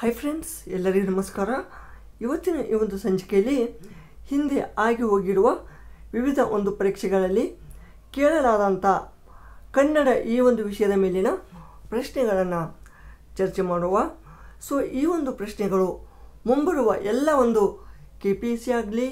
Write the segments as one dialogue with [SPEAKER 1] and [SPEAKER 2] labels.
[SPEAKER 1] hi friends ಎಲ್ಲರಿಗೂ ನಮಸ್ಕಾರ ಇವತ್ತಿನ ಈ ಒಂದು ಸಂಚಿಕೆಯಲ್ಲಿ ಹಿಂದೆ ಆಗಿ ಹೋಗಿರುವ ವಿವಿಧ ಒಂದು ಪರೀಕ್ಷೆಗಳಲ್ಲಿ ಕೇಳಲಾದಂಥ ಕನ್ನಡ ಈ ಒಂದು ವಿಷಯದ ಮೇಲಿನ ಪ್ರಶ್ನೆಗಳನ್ನು ಚರ್ಚೆ ಮಾಡುವ ಸೊ ಈ ಒಂದು ಪ್ರಶ್ನೆಗಳು ಮುಂಬರುವ ಎಲ್ಲ ಒಂದು ಕೆ ಪಿ ಸಿ ಆಗಲಿ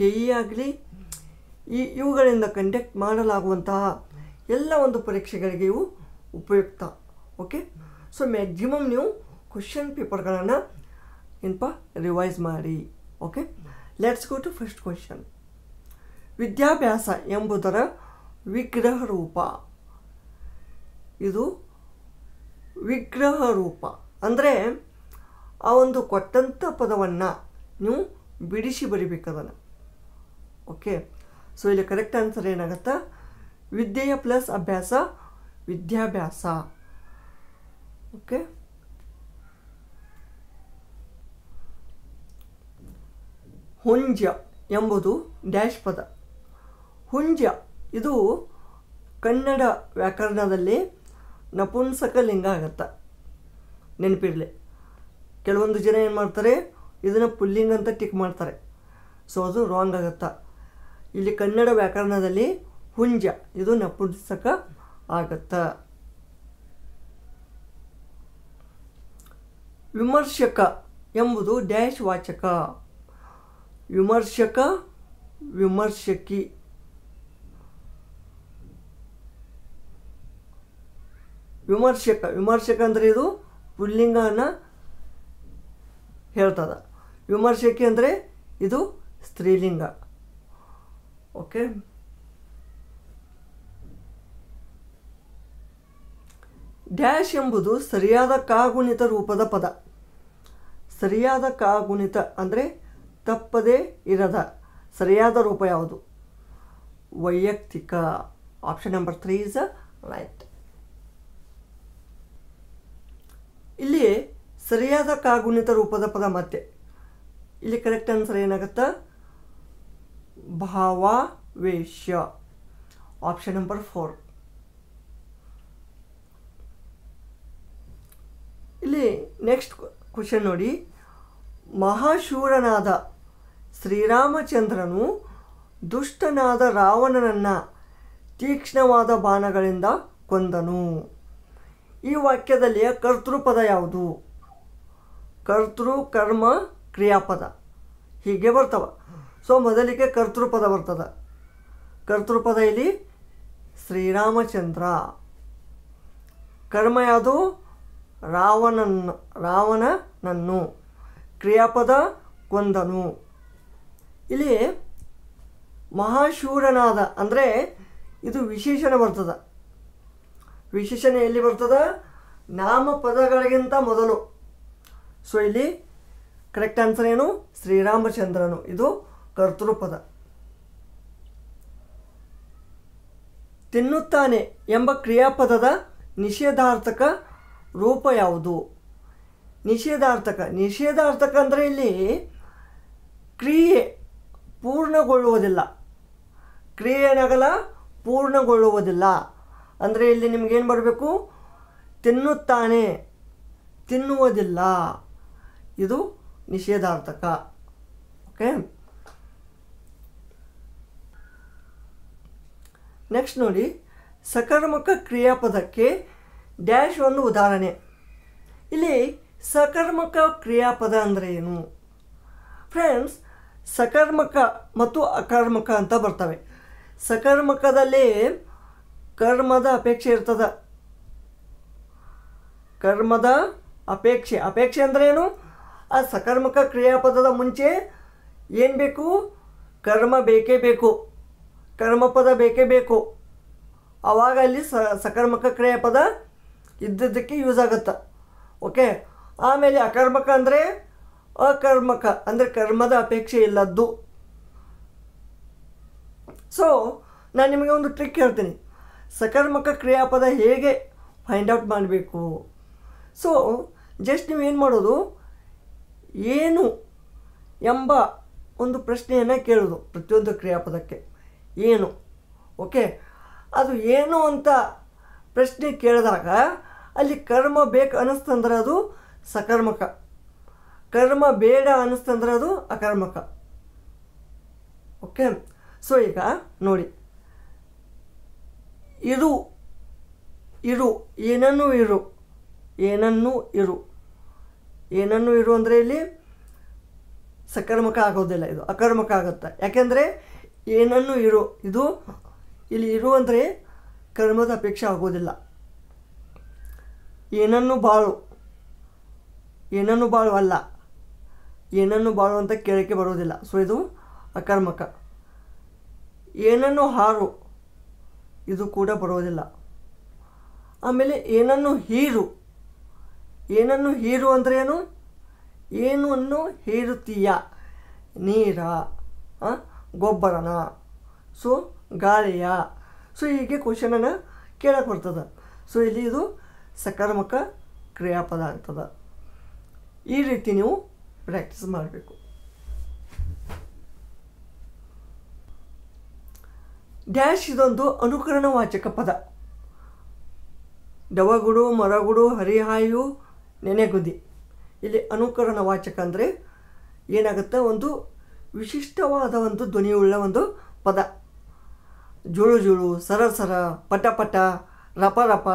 [SPEAKER 1] ಕೆ ಇ e ಆಗಲಿ ಈ ಇವುಗಳಿಂದ ಕಂಡಕ್ಟ್ ಮಾಡಲಾಗುವಂತಹ ಎಲ್ಲ ಒಂದು ಪರೀಕ್ಷೆಗಳಿಗೆ ಇವು ಉಪಯುಕ್ತ ಓಕೆ ಸೊ ಮ್ಯಾಕ್ಸಿಮಮ್ ನೀವು ಕ್ವಶನ್ ಪೇಪರ್ಗಳನ್ನು ಏನಪ್ಪ ರಿವೈಸ್ ಮಾಡಿ okay let's go to first question ವಿದ್ಯಾಭ್ಯಾಸ ಎಂಬುದರ ವಿಗ್ರಹ ರೂಪ ಇದು ವಿಗ್ರಹ ರೂಪ ಅಂದರೆ ಆ ಒಂದು ಕೊಟ್ಟಂಥ ಪದವನ್ನು ನೀವು ಬಿಡಿಸಿ ಬರಿಬೇಕದನ್ನು ಓಕೆ ಸೊ ಇಲ್ಲಿ ಕರೆಕ್ಟ್ ಆನ್ಸರ್ ಏನಾಗುತ್ತೆ ವಿದ್ಯೆಯ ಪ್ಲಸ್ ಅಭ್ಯಾಸ ವಿದ್ಯಾಭ್ಯಾಸ ಓಕೆ ಹುಂಜ ಎಂಬುದು ಡ್ಯಾಶ್ ಪದ ಹುಂಜ ಇದು ಕನ್ನಡ ವ್ಯಾಕರಣದಲ್ಲಿ ನಪುಂಸಕ ಲಿಂಗ ಆಗತ್ತೆ ನೆನಪಿರಲಿ ಕೆಲವೊಂದು ಜನ ಏನು ಮಾಡ್ತಾರೆ ಇದನ್ನು ಪುಲ್ಲಿಂಗ್ ಅಂತ ಟಿಕ್ ಮಾಡ್ತಾರೆ ಸೊ ಅದು ರಾಂಗ್ ಆಗುತ್ತಾ ಇಲ್ಲಿ ಕನ್ನಡ ವ್ಯಾಕರಣದಲ್ಲಿ ಹುಂಜ ಇದು ನಪುಂಸಕ ಆಗತ್ತೆ ವಿಮರ್ಶಕ ಎಂಬುದು ಡ್ಯಾಶ್ ವಾಚಕ ವಿಮರ್ಶಕ ವಿಮರ್ಶಕಿ ವಿಮರ್ಶಕ ವಿಮರ್ಶಕ ಅಂದರೆ ಇದು ಪುಲ್ಲಿಂಗನ ಹೇಳ್ತದ ವಿಮರ್ಶಕಿ ಅಂದರೆ ಇದು ಸ್ತ್ರೀಲಿಂಗ ಓಕೆ ಡ್ಯಾಶ್ ಎಂಬುದು ಸರಿಯಾದ ಕಾಗುಣಿತ ರೂಪದ ಪದ ಸರಿಯಾದ ಕಾಗುಣಿತ ಅಂದರೆ ತಪ್ಪದೇ ಇರದ ಸರಿಯಾದ ರೂಪ ಯಾವುದು ವೈಯಕ್ತಿಕ option number three is right ಇಲ್ಲಿ ಸರಿಯಾದ ಕಾಗುಣಿತ ರೂಪದ ಪದ ಮತ್ತೆ ಇಲ್ಲಿ ಕರೆಕ್ಟ್ ಆನ್ಸರ್ ಏನಾಗುತ್ತೆ ಭಾವಾವೇಶ ಆಪ್ಷನ್ ನಂಬರ್ ಫೋರ್ ಇಲ್ಲಿ ನೆಕ್ಸ್ಟ್ ಕ್ವಶನ್ ನೋಡಿ ಮಹಾಶೂರನಾದ ಶ್ರೀರಾಮಚಂದ್ರನು ದುಷ್ಟನಾದ ರಾವಣನನ್ನು ತೀಕ್ಷ್ಣವಾದ ಬಾಣಗಳಿಂದ ಕೊಂದನು ಈ ವಾಕ್ಯದಲ್ಲಿಯ ಕರ್ತೃಪದ ಯಾವುದು ಕರ್ತೃ ಕರ್ಮ ಕ್ರಿಯಾಪದ ಹೀಗೆ ಬರ್ತವ ಸೊ ಮೊದಲಿಗೆ ಕರ್ತೃಪದ ಬರ್ತದ ಕರ್ತೃಪದ ಇಲ್ಲಿ ಶ್ರೀರಾಮಚಂದ್ರ ಕರ್ಮ ಯಾವುದು ರಾವಣನ್ ರಾವಣನನ್ನು ಕ್ರಿಯಾಪದ ಕೊಂದನು ಇಲ್ಲಿ ಮಹಾಶೂರನಾದ ಅಂದರೆ ಇದು ವಿಶೇಷಣ ಬರ್ತದ ವಿಶೇಷಣ ಎಲ್ಲಿ ಬರ್ತದ ನಾಮಪದಗಳಿಗಿಂತ ಮೊದಲು ಸೊ ಇಲ್ಲಿ ಕರೆಕ್ಟ್ ಆನ್ಸರ್ ಏನು ಶ್ರೀರಾಮಚಂದ್ರನು ಇದು ಕರ್ತೃಪದ ತಿನ್ನುತ್ತಾನೆ ಎಂಬ ಕ್ರಿಯಾಪದದ ನಿಷೇಧಾರ್ಥಕ ರೂಪ ಯಾವುದು ನಿಷೇಧಾರ್ಥಕ ನಿಷೇಧಾರ್ಥಕ ಅಂದರೆ ಇಲ್ಲಿ ಕ್ರಿಯೆ ಪೂರ್ಣಗೊಳ್ಳುವುದಿಲ್ಲ ಕ್ರಿಯೆನಗಲ ಪೂರ್ಣಗೊಳ್ಳುವುದಿಲ್ಲ ಅಂದರೆ ಇಲ್ಲಿ ನಿಮಗೇನು ಬರಬೇಕು ತಿನ್ನುತ್ತಾನೆ ತಿನ್ನುವುದಿಲ್ಲ ಇದು ನಿಷೇಧಾರ್ಥಕ ಓಕೆ ನೆಕ್ಸ್ಟ್ ನೋಡಿ ಸಕರ್ಮಕ ಕ್ರಿಯಾಪದಕ್ಕೆ ಡ್ಯಾಶ್ ಒಂದು ಉದಾಹರಣೆ ಇಲ್ಲಿ ಸಕರ್ಮಕ ಕ್ರಿಯಾಪದ ಅಂದರೆ ಏನು ಫ್ರೆಂಡ್ಸ್ ಸಕರ್ಮಕ ಮತ್ತು ಅಕರ್ಮಕ ಅಂತ ಬರ್ತವೆ ಸಕರ್ಮಕದಲ್ಲಿ ಕರ್ಮದ ಅಪೇಕ್ಷೆ ಇರ್ತದ ಕರ್ಮದ ಅಪೇಕ್ಷೆ ಅಪೇಕ್ಷೆ ಏನು ಆ ಸಕರ್ಮಕ ಕ್ರಿಯಾಪದದ ಮುಂಚೆ ಏನು ಬೇಕು ಕರ್ಮ ಬೇಕೇ ಬೇಕು ಕರ್ಮಪದ ಬೇಕೇ ಬೇಕು ಆವಾಗ ಅಲ್ಲಿ ಸ ಸಕರ್ಮಕ ಕ್ರಿಯಾಪದ ಇದ್ದಿದ್ದಕ್ಕೆ ಯೂಸ್ ಆಗುತ್ತೆ ಓಕೆ ಆಮೇಲೆ ಅಕರ್ಮಕ ಅಂದರೆ ಅಕರ್ಮಕ ಅಂದರೆ ಕರ್ಮದ ಅಪೇಕ್ಷೆ ಇಲ್ಲದ್ದು ಸೊ ನಾನು ನಿಮಗೆ ಒಂದು ಟ್ರಿಕ್ ಹೇಳ್ತೀನಿ ಸಕರ್ಮಕ ಕ್ರಿಯಾಪದ ಹೇಗೆ ಫೈಂಡ್ ಔಟ್ ಮಾಡಬೇಕು ಸೊ ಜಸ್ಟ್ ನೀವೇನು ಮಾಡೋದು ಏನು ಎಂಬ ಒಂದು ಪ್ರಶ್ನೆಯನ್ನು ಕೇಳೋದು ಪ್ರತಿಯೊಂದು ಕ್ರಿಯಾಪದಕ್ಕೆ ಏನು ಓಕೆ ಅದು ಏನು ಅಂತ ಪ್ರಶ್ನೆ ಕೇಳಿದಾಗ ಅಲ್ಲಿ ಕರ್ಮ ಬೇಕು ಅನ್ನಿಸ್ತಂದ್ರೆ ಅದು ಸಕರ್ಮಕ ಕರ್ಮ ಬೇಡ ಅನ್ನಿಸ್ತಂದ್ರೆ ಅದು ಅಕರ್ಮಕ ಓಕೆ ಸೊ ಈಗ ನೋಡಿ ಇರು ಇರು ಏನನ್ನು ಇರು ಏನನ್ನು ಇರು ಏನನ್ನು ಇರು ಅಂದರೆ ಇಲ್ಲಿ ಸಕರ್ಮಕ ಆಗೋದಿಲ್ಲ ಇದು ಅಕರ್ಮಕ ಆಗುತ್ತೆ ಯಾಕೆಂದರೆ ಏನನ್ನು ಇರು ಇದು ಇಲ್ಲಿ ಇರು ಅಂದರೆ ಕರ್ಮದ ಅಪೇಕ್ಷೆ ಆಗೋದಿಲ್ಲ ಏನನ್ನು ಬಾಳು ಏನನ್ನು ಬಾಳು ಅಲ್ಲ ಏನನ್ನು ಬಾಳು ಕೇಳಕ್ಕೆ ಬರೋದಿಲ್ಲ ಸೊ ಇದು ಅಕರ್ಮಕ ಏನನ್ನು ಹಾರು ಇದು ಕೂಡ ಬರೋದಿಲ್ಲ ಆಮೇಲೆ ಏನನ್ನು ಹೀರು ಏನನ್ನು ಹೀರು ಅಂದರೆ ಏನು ಏನನ್ನು ಹೀರುತ್ತೀಯ ನೀರ ಗೊಬ್ಬರನ ಸೊ ಗಾಳಿಯ ಸೊ ಹೀಗೆ ಕ್ವಶನನ್ನು ಕೇಳಕ್ಕೆ ಬರ್ತದೆ ಸೊ ಇಲ್ಲಿ ಇದು ಸಕರ್ಮಕ ಕ್ರಿಯಾಪದ ಆಗ್ತದೆ ಈ ರೀತಿ ನೀವು ಪ್ರಾಕ್ಟೀಸ್ ಮಾಡಬೇಕು ಡ್ಯಾಶ್ ಇದೊಂದು ಅನುಕರಣ ವಾಚಕ ಪದ ಡವಗುಡು ಮರಗುಡು ಹರಿಹಾಯು ನೆನೆಗುದಿ ಇಲ್ಲಿ ಅನುಕರಣ ವಾಚಕ ಅಂದರೆ ಏನಾಗುತ್ತೆ ಒಂದು ವಿಶಿಷ್ಟವಾದ ಒಂದು ಧ್ವನಿಯುಳ್ಳ ಒಂದು ಪದ ಜುಳು ಜುಳು ಸರಸರ ಪಟ ಪಟ ರಪ ರಪ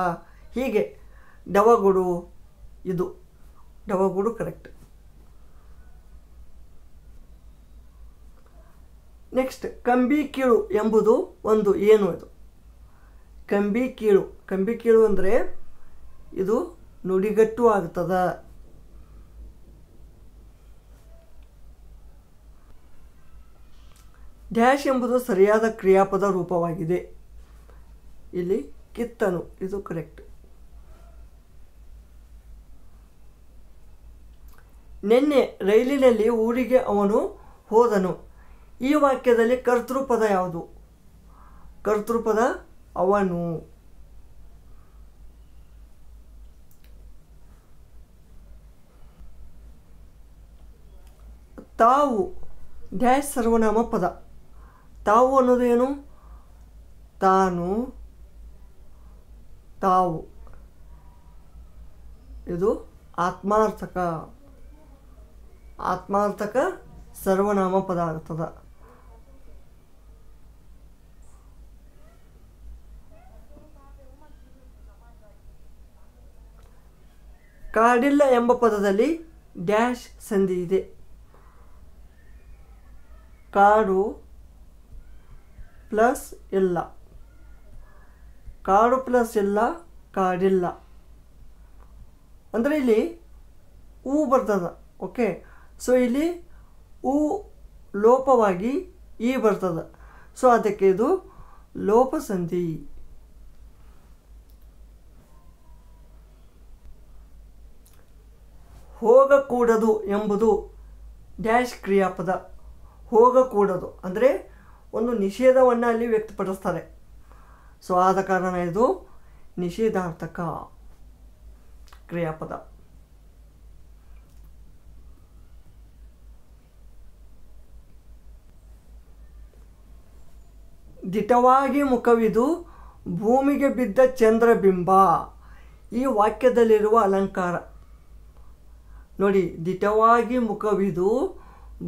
[SPEAKER 1] ಹೀಗೆ ಡವಗುಡು ಇದು ಡವಗುಡು ಕರೆಕ್ಟ್ ನೆಕ್ಸ್ಟ್ ಕಂಬಿ ಕೀಳು ಎಂಬುದು ಒಂದು ಏನು ಅದು ಕಂಬಿ ಕೀಳು ಕಂಬಿ ಕೀಳು ಅಂದರೆ ಇದು ನುಡಿಗಟ್ಟು ಆಗ್ತದ ಡ್ಯಾಶ್ ಎಂಬುದು ಸರಿಯಾದ ಕ್ರಿಯಾಪದ ರೂಪವಾಗಿದೆ ಇಲ್ಲಿ ಕಿತ್ತನು ಇದು ಕರೆಕ್ಟ್ ನಿನ್ನೆ ರೈಲಿನಲ್ಲಿ ಊರಿಗೆ ಅವನು ಹೋದನು ಈ ವಾಕ್ಯದಲ್ಲಿ ಕರ್ತೃಪದ ಯಾವುದು ಕರ್ತೃಪದ ಅವನು ತಾವು ಡ್ಯಾಶ್ ಸರ್ವನಾಮ ಪದ ತಾವು ಅನ್ನೋದು ಏನು ತಾನು ತಾವು ಇದು ಆತ್ಮಾರ್ಥಕ ಆತ್ಮಾರ್ಥಕ ಸರ್ವನಾಮ ಪದ ಆಗ್ತದೆ ಕಾಡಿಲ್ಲ ಎಂಬ ಪದದಲ್ಲಿ ಡ್ಯಾಶ್ ಸಂಧಿ ಇದೆ ಕಾಡು ಪ್ಲಸ್ ಇಲ್ಲ ಕಾಡು ಪ್ಲಸ್ ಇಲ್ಲ ಕಾಡಿಲ್ಲ ಅಂದರೆ ಇಲ್ಲಿ ಹೂ ಬರ್ತದ ಓಕೆ ಸೊ ಇಲ್ಲಿ ಹೂ ಲೋಪವಾಗಿ ಈ ಬರ್ತದ ಸೊ ಅದಕ್ಕೆ ಇದು ಲೋಪಸಂಧಿ ಹೋಗಕೂಡದು ಎಂಬುದು ಡ್ಯಾಶ್ ಕ್ರಿಯಾಪದ ಹೋಗಕೂಡದು ಅಂದರೆ ಒಂದು ನಿಷೇಧವನ್ನು ಅಲ್ಲಿ ವ್ಯಕ್ತಪಡಿಸ್ತಾರೆ ಸೊ ಆದ ಕಾರಣ ಇದು ನಿಷೇಧಾರ್ಥಕ ಕ್ರಿಯಾಪದ ದಿಟವಾಗಿ ಮುಖವಿದು ಭೂಮಿಗೆ ಬಿದ್ದ ಬಿಂಬ ಈ ವಾಕ್ಯದಲ್ಲಿರುವ ಅಲಂಕಾರ ನೋಡಿ ದಿಟವಾಗಿ ಮುಖವಿದು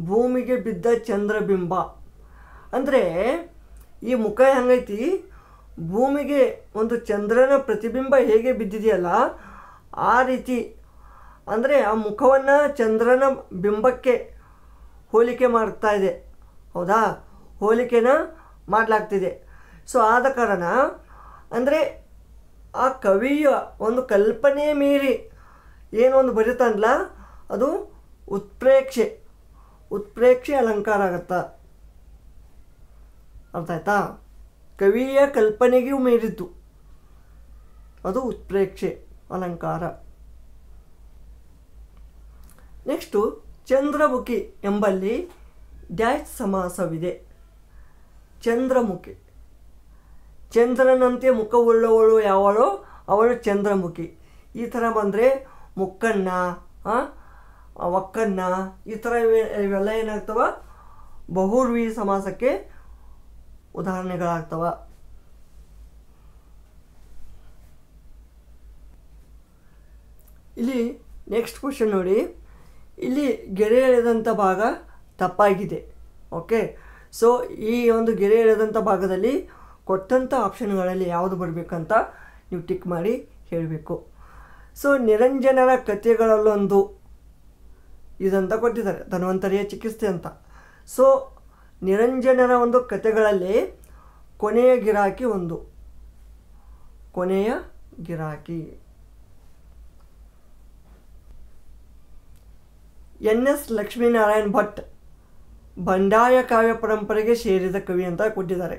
[SPEAKER 1] ಭೂಮಿಗೆ ಬಿದ್ದ ಚಂದ್ರಬಿಂಬ ಅಂದರೆ ಈ ಮುಖ ಹೆಂಗೈತಿ ಭೂಮಿಗೆ ಒಂದು ಚಂದ್ರನ ಪ್ರತಿಬಿಂಬ ಹೇಗೆ ಬಿದ್ದಿದೆಯಲ್ಲ ಆ ರೀತಿ ಅಂದರೆ ಆ ಮುಖವನ್ನು ಚಂದ್ರನ ಬಿಂಬಕ್ಕೆ ಹೋಲಿಕೆ ಮಾಡ್ತಾ ಇದೆ ಹೌದಾ ಹೋಲಿಕೆನ ಮಾಡಲಾಗ್ತಿದೆ ಸೊ ಆದ ಕಾರಣ ಅಂದರೆ ಆ ಕವಿಯ ಒಂದು ಕಲ್ಪನೆ ಮೀರಿ ಏನೊಂದು ಬರೀತಾನಲ್ಲ ಅದು ಉತ್ಪ್ರೇಕ್ಷೆ ಉತ್ಪ್ರೇಕ್ಷೆ ಅಲಂಕಾರ ಆಗತ್ತ ಅರ್ಥ ಆಯ್ತಾ ಕವಿಯ ಕಲ್ಪನೆಗೂ ಮೇರಿದ್ದು ಅದು ಉತ್ಪ್ರೇಕ್ಷೆ ಅಲಂಕಾರ ನೆಕ್ಸ್ಟು ಚಂದ್ರಮುಖಿ ಎಂಬಲ್ಲಿ ಡ್ಯಾಶ್ ಸಮಾಸವಿದೆ ಚಂದ್ರಮುಖಿ ಚಂದ್ರನಂತೆ ಮುಖವುಳ್ಳವಳು ಯಾವಳು ಅವಳು ಚಂದ್ರಮುಖಿ ಈ ಥರ ಬಂದರೆ ಮುಕ್ಕಣ್ಣ ಒಕ್ಕನ್ನ ಈ ಥರ ಇವೆಲ್ಲ ಏನಾಗ್ತವೆ ಬಹುರ್ವಿ ಸಮಾಸಕ್ಕೆ ಉದಾಹರಣೆಗಳಾಗ್ತವೆ ಇಲ್ಲಿ ನೆಕ್ಸ್ಟ್ ಕ್ವಶನ್ ನೋಡಿ ಇಲ್ಲಿ ಗೆರೆ ಎಳೆದಂಥ ಭಾಗ ತಪ್ಪಾಗಿದೆ ಓಕೆ ಸೊ ಈ ಒಂದು ಗೆರೆ ಎಳೆದಂಥ ಭಾಗದಲ್ಲಿ ಕೊಟ್ಟಂಥ ಆಪ್ಷನ್ಗಳಲ್ಲಿ ಯಾವುದು ಬರಬೇಕಂತ ನೀವು ಟಿಕ್ ಮಾಡಿ ಹೇಳಬೇಕು ಸೊ ನಿರಂಜನರ ಕಥೆಗಳಲ್ಲೊಂದು ಇದಂತ ಕೊಟ್ಟಿದ್ದಾರೆ ಧನ್ವಂತರಿಯ ಚಿಕಿತ್ಸೆ ಅಂತ ಸೊ ನಿರಂಜನರ ಒಂದು ಕತೆಗಳಲ್ಲಿ ಕೊನೆಯ ಗಿರಾಕಿ ಒಂದು ಕೊನೆಯ ಗಿರಾಕಿ ಎನ್ ಎಸ್ ಲಕ್ಷ್ಮೀನಾರಾಯಣ್ ಭಟ್ ಬಂಡಾಯ ಕಾವ್ಯ ಪರಂಪರೆಗೆ ಸೇರಿದ ಕವಿ ಅಂತ ಕೊಟ್ಟಿದ್ದಾರೆ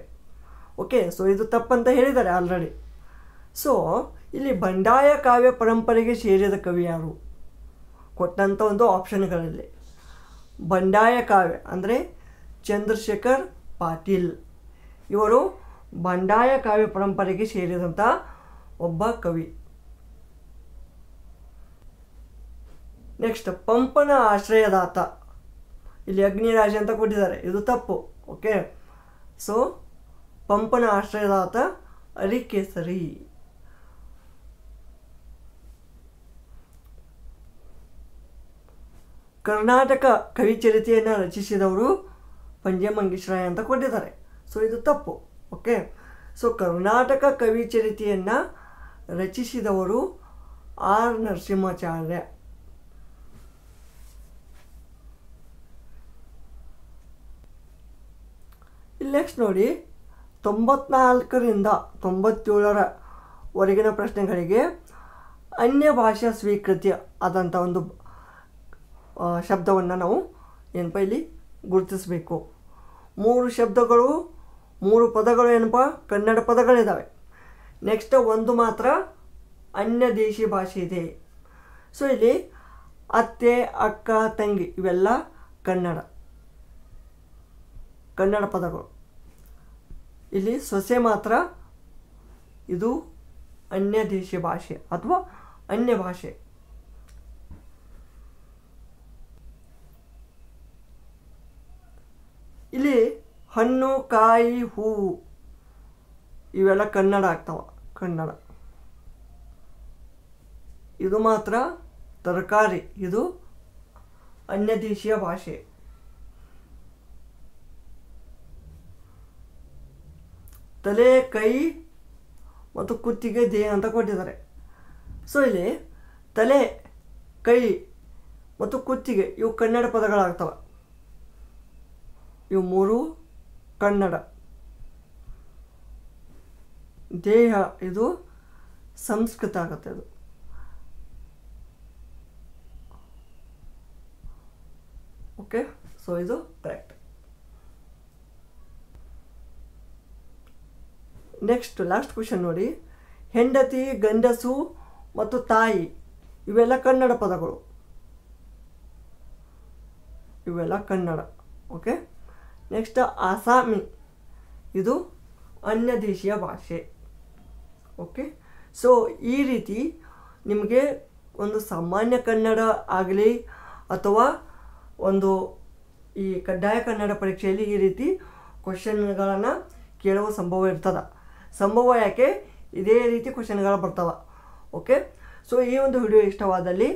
[SPEAKER 1] ಓಕೆ ಸೊ ಇದು ತಪ್ಪಂತ ಹೇಳಿದ್ದಾರೆ ಆಲ್ರೆಡಿ ಸೊ ಇಲ್ಲಿ ಬಂಡಾಯ ಕಾವ್ಯ ಪರಂಪರೆಗೆ ಸೇರಿದ ಕವಿ ಯಾರು ಕೊಟ್ಟಂಥ ಒಂದು ಆಪ್ಷನ್ಗಳಲ್ಲಿ ಬಂಡಾಯ ಕಾವ್ಯ ಅಂದರೆ ಚಂದ್ರಶೇಖರ್ ಪಾಟೀಲ್ ಇವರು ಬಂಡಾಯ ಕಾವ್ಯ ಪರಂಪರೆಗೆ ಸೇರಿದಂಥ ಒಬ್ಬ ಕವಿ ನೆಕ್ಸ್ಟ್ ಪಂಪನ ಆಶ್ರಯದಾತ ಇಲ್ಲಿ ಅಗ್ನಿರಾಜ ಅಂತ ಕೊಟ್ಟಿದ್ದಾರೆ ಇದು ತಪ್ಪು ಓಕೆ ಸೊ ಪಂಪನ ಆಶ್ರಯದಾತ ಅರಿಕೇಸರಿ ಕರ್ನಾಟಕ ಕವಿಚರಿತೆಯನ್ನು ರಚಿಸಿದವರು ಪಂಜೆ ರಾಯ ಅಂತ ಕೊಟ್ಟಿದ್ದಾರೆ ಸೊ ಇದು ತಪ್ಪು ಓಕೆ ಸೊ ಕರ್ನಾಟಕ ಕವಿಚರಿತೆಯನ್ನು ರಚಿಸಿದವರು ಆರ್ ನರಸಿಂಹಾಚಾರ್ಯ ನೆಕ್ಸ್ಟ್ ನೋಡಿ ತೊಂಬತ್ನಾಲ್ಕರಿಂದ ತೊಂಬತ್ತೇಳರವರೆಗಿನ ಪ್ರಶ್ನೆಗಳಿಗೆ ಅನ್ಯ ಭಾಷಾ ಸ್ವೀಕೃತಿ ಆದಂಥ ಒಂದು ಶಬ್ದವನ್ನು ನಾವು ಏನಪ್ಪ ಇಲ್ಲಿ ಗುರುತಿಸಬೇಕು ಮೂರು ಶಬ್ದಗಳು ಮೂರು ಪದಗಳು ಏನಪ್ಪ ಕನ್ನಡ ಪದಗಳಿದ್ದಾವೆ ನೆಕ್ಸ್ಟ್ ಒಂದು ಮಾತ್ರ ಅನ್ಯ ದೇಶಿ ಭಾಷೆ ಇದೆ ಸೊ ಇಲ್ಲಿ ಅತ್ತೆ ಅಕ್ಕ ತಂಗಿ ಇವೆಲ್ಲ ಕನ್ನಡ ಕನ್ನಡ ಪದಗಳು ಇಲ್ಲಿ ಸೊಸೆ ಮಾತ್ರ ಇದು ಅನ್ಯ ದೇಶಿ ಭಾಷೆ ಅಥವಾ ಅನ್ಯ ಭಾಷೆ ಹಣ್ಣು ಕಾಯಿ ಹೂ ಇವೆಲ್ಲ ಕನ್ನಡ ಆಗ್ತಾವ ಕನ್ನಡ ಇದು ಮಾತ್ರ ತರಕಾರಿ ಇದು ಅನ್ಯದೇಶೀಯ ಭಾಷೆ ತಲೆ ಕೈ ಮತ್ತು ಕುತ್ತಿಗೆ ದೇಹ ಅಂತ ಕೊಟ್ಟಿದ್ದಾರೆ ಸೊ ಇಲ್ಲಿ ತಲೆ ಕೈ ಮತ್ತು ಕುತ್ತಿಗೆ ಇವು ಕನ್ನಡ ಪದಗಳಾಗ್ತವೆ ಇವು ಮೂರು ಕನ್ನಡ ದೇಹ ಇದು ಸಂಸ್ಕೃತ ಆಗುತ್ತೆ ಅದು ಓಕೆ ಸೊ ಇದು ಕರೆಕ್ಟ್ ನೆಕ್ಸ್ಟ್ ಲಾಸ್ಟ್ ಕ್ವಶನ್ ನೋಡಿ ಹೆಂಡತಿ ಗಂಡಸು ಮತ್ತು ತಾಯಿ ಇವೆಲ್ಲ ಕನ್ನಡ ಪದಗಳು ಇವೆಲ್ಲ ಕನ್ನಡ ಓಕೆ ನೆಕ್ಸ್ಟ್ ಅಸಾಮಿ ಇದು ಅನ್ಯ ದೇಶೀಯ ಭಾಷೆ ಓಕೆ ಸೊ ಈ ರೀತಿ ನಿಮಗೆ ಒಂದು ಸಾಮಾನ್ಯ ಕನ್ನಡ ಆಗಲಿ ಅಥವಾ ಒಂದು ಈ ಕಡ್ಡಾಯ ಕನ್ನಡ ಪರೀಕ್ಷೆಯಲ್ಲಿ ಈ ರೀತಿ ಕ್ವಶನ್ಗಳನ್ನು ಕೇಳುವ ಸಂಭವ ಇರ್ತದೆ ಸಂಭವ ಯಾಕೆ ಇದೇ ರೀತಿ ಕ್ವಶನ್ಗಳು ಬರ್ತವೆ ಓಕೆ ಸೊ ಈ ಒಂದು ವಿಡಿಯೋ ಇಷ್ಟವಾದಲ್ಲಿ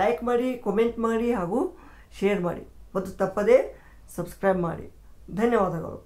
[SPEAKER 1] ಲೈಕ್ ಮಾಡಿ ಕಮೆಂಟ್ ಮಾಡಿ ಹಾಗೂ ಶೇರ್ ಮಾಡಿ ಮತ್ತು ತಪ್ಪದೇ ಸಬ್ಸ್ಕ್ರೈಬ್ ಮಾಡಿ ಧನ್ಯವಾದಗಳು